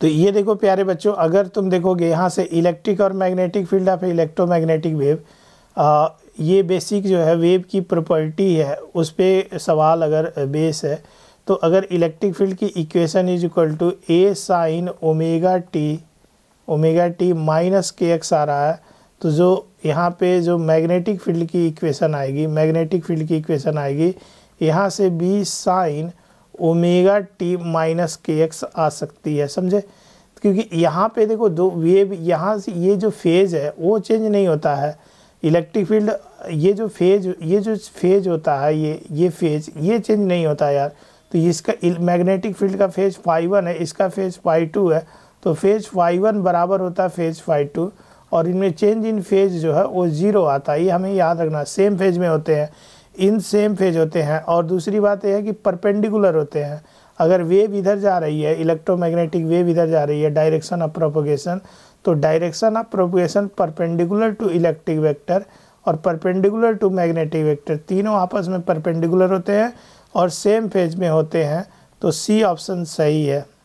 तो ये देखो प्यारे बच्चों अगर तुम देखोगे यहाँ से इलेक्ट्रिक और magnetic field of electromagnetic wave ये बेसिक जो है वेव की प्रॉपर्टी है उस पर सवाल अगर बेस है तो अगर इलेक्ट्रिक फील्ड की equation is equal to A sine omega t omega t minus k x आ रहा है तो जो यहाँ पे जो मैग्नेटिक फील्ड की इक्वेशन आएगी मैग्नेटिक फील्ड की इक्वेशन आएगी यहाँ से B sine omega t minus k x आ सकती है समझे क्योंकि यहाँ पे देखो दो वेव यहाँ से ये जो फेज़ है वो चेंज नहीं होता है इलेक्ट्रिक फील्ड ये जो फेज ये जो फेज होता है ये ये फेज ये चेंज नहीं होता यार तो इसका मैग्नेटिक फील्ड का फेज फाइव वन है इसका फेज फाइव टू है तो फेज फाइव वन बराबर होता है फेज फाइव टू और इनमें चेंज इन फेज जो है वो ज़ीरो आता है ये हमें याद रखना सेम फेज में होते हैं इन सेम फेज होते हैं और दूसरी बात यह है कि परपेंडिकुलर होते हैं अगर वेव इधर जा रही है इलेक्ट्रोमैग्नेटिक वेव इधर जा रही है डायरेक्शन ऑफ प्रोपोगेशन तो direction of propagation perpendicular to electric vector और परपेंडिकुलर टू मैग्नेटिक वेक्टर तीनों आपस में परपेंडिकुलर होते हैं और सेम फेज में होते हैं तो सी ऑप्शन सही है